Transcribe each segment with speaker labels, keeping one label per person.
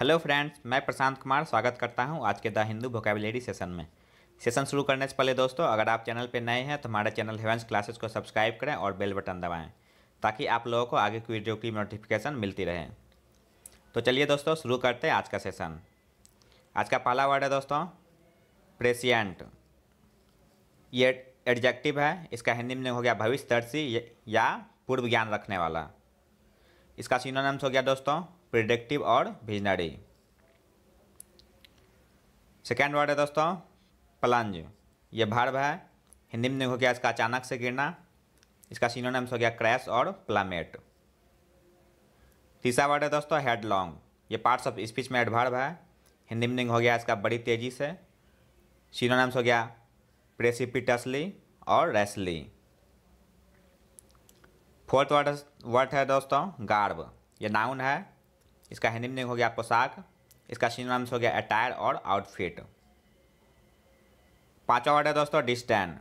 Speaker 1: hello friends मैं प्रशांत कुमार स्वागत करता हूं आज के द हिंदू वोकेबलेरी सेशन में सेशन शुरू करने से पहले दोस्तों अगर आप चैनल पर नए हैं तो हमारे चैनल हेवेंस क्लासेस को सब्सक्राइब करें और बेल बटन दबाएं ताकि आप लोगों को आगे की वीडियो की नोटिफिकेशन मिलती रहे तो चलिए दोस्तों शुरू करते हैं आज का सेशन आज का पहला वर्ड है दोस्तों प्रेसियंट ये एडजेक्टिव है इसका हिंदी में हो गया भविष्य दर्शी या पूर्व ज्ञान रखने वाला इसका सिनोनिम्स हो गया दोस्तों प्रिडिक्टिव और विजनरी सेकेंड वर्ड है दोस्तों प्लंज यह भार्व है हिंदी में हो गया इसका अचानक से गिरना इसका नेम्स हो गया क्रैश और प्लामेट तीसरा वर्ड है दोस्तों हेड लॉन्ग ये पार्ट्स ऑफ स्पीच में एडभार्व है हिंदी में हो गया इसका बड़ी तेज़ी से नेम्स हो गया प्रेसिपिटसली और रेसली फोर्थ वर्ड वर्ड है दोस्तों गार्ब ये नाउन है इसका हैंडल नेम हो गया पोशाक इसका सिनोनिम्स हो गया अटायर और आउटफिट पांचवा वर्ड है दोस्तों डिस्टैन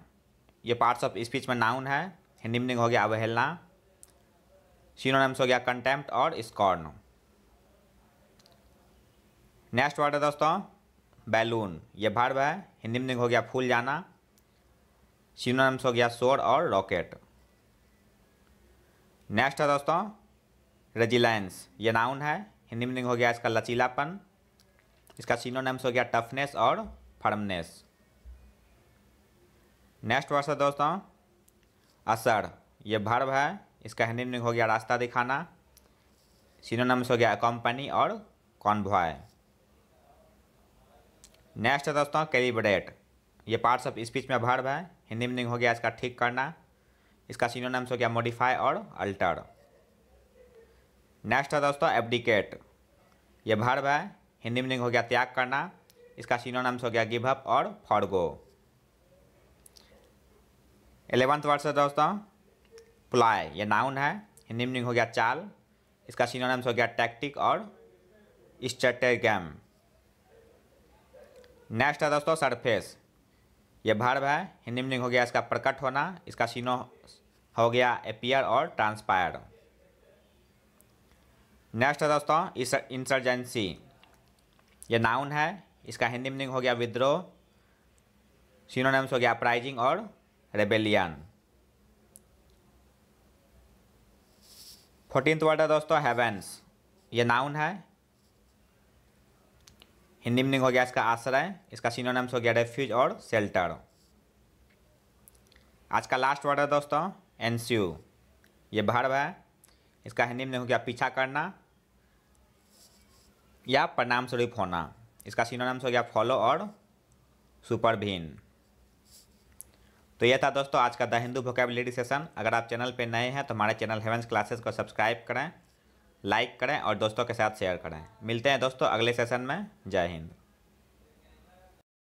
Speaker 1: ये पार्ट्स ऑफ स्पीच में नाउन है हिंदी मीनिंग हो गया अवहेलना सिनोनिम्स हो गया कंटेम्प्ट और स्कॉर्न नेक्स्ट वर्ड है दोस्तों बैलून ये भर्व है हिंदी मीनिंग हो गया फूल जाना सिनोनिम्स हो गया शोर और रॉकेट नेक्स्ट है दोस्तों रेजिलेंस ये नाउन है हिंदी मीनिंग हो गया इसका लचीलापन इसका सीनोनेम्स हो गया टफनेस और फर्मनेस नेक्स्ट वर्ड है दोस्तों असर ये भर्व है इसका हिंदी मीनिंग हो गया रास्ता दिखाना सीनोनम्स हो गया कंपनी और कॉन्वॉय नेक्स्ट है दोस्तों कैलिब्रेट ये पार्ट्स ऑफ स्पीच में भर्व है हिंदी मीनिंग हो गया इसका ठीक करना इसका सीनोनम्स हो गया मॉडिफाई और अल्टर नेक्स्ट है दोस्तों एबडिकेट ये भर्व है हिंदी मीनिंग हो गया त्याग करना इसका सीनो नाम्स हो गया गिवअप और फॉरगो एलेवंथ वर्ड है दोस्तों प्लाय ये नाउन है हिंदी मीनिंग हो गया चाल इसका सीनो नाम्स हो गया टैक्टिक और स्ट्रेटेगैम नेक्स्ट है दोस्तों सरफेस ये भर्व है हिंदी मीनिंग हो गया इसका प्रकट होना इसका सीनो हो गया एपियर और ट्रांसपायर नेक्स्ट है दोस्तों इंसर्जेंसी ये नाउन है इसका हिंदी मीनिंग हो गया विद्रोह सिनोनिम्स हो गया अपराइजिंग और रेबेलियन फोर्टीन वर्ड है दोस्तों हेवेंस ये नाउन है हिंदी मीनिंग हो गया इसका आश्रय इसका सिनोनिम्स हो गया रेफ्यूज और शेल्टर आज का लास्ट वर्ड है दोस्तों एनसीयू ये भर्व है इसका हिंदी में हो गया पीछा करना या प्रणाम स्वरूप होना इसका से हो गया फॉलो और सुपर भीन तो यह था दोस्तों आज का द हिंदू वोकेबलिटी सेशन अगर आप चैनल पर नए हैं तो हमारे चैनल हेवेंस क्लासेस को सब्सक्राइब करें लाइक करें और दोस्तों के साथ शेयर करें मिलते हैं दोस्तों अगले सेशन में जय हिंद